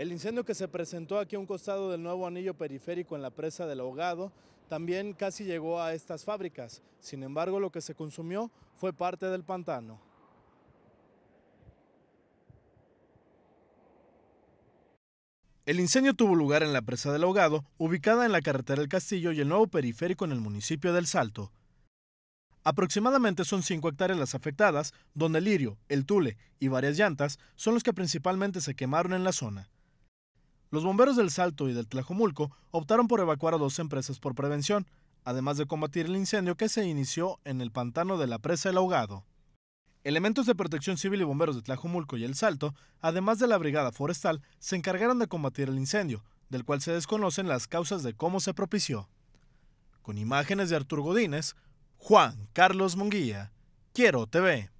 El incendio que se presentó aquí a un costado del nuevo anillo periférico en la presa del ahogado también casi llegó a estas fábricas. Sin embargo, lo que se consumió fue parte del pantano. El incendio tuvo lugar en la presa del ahogado, ubicada en la carretera del Castillo y el nuevo periférico en el municipio del Salto. Aproximadamente son 5 hectáreas las afectadas, donde el lirio, el tule y varias llantas son los que principalmente se quemaron en la zona. Los bomberos del Salto y del Tlajomulco optaron por evacuar a dos empresas por prevención, además de combatir el incendio que se inició en el pantano de la presa El Ahogado. Elementos de protección civil y bomberos de Tlajomulco y El Salto, además de la brigada forestal, se encargaron de combatir el incendio, del cual se desconocen las causas de cómo se propició. Con imágenes de Artur Godínez, Juan Carlos Munguía, Quiero TV.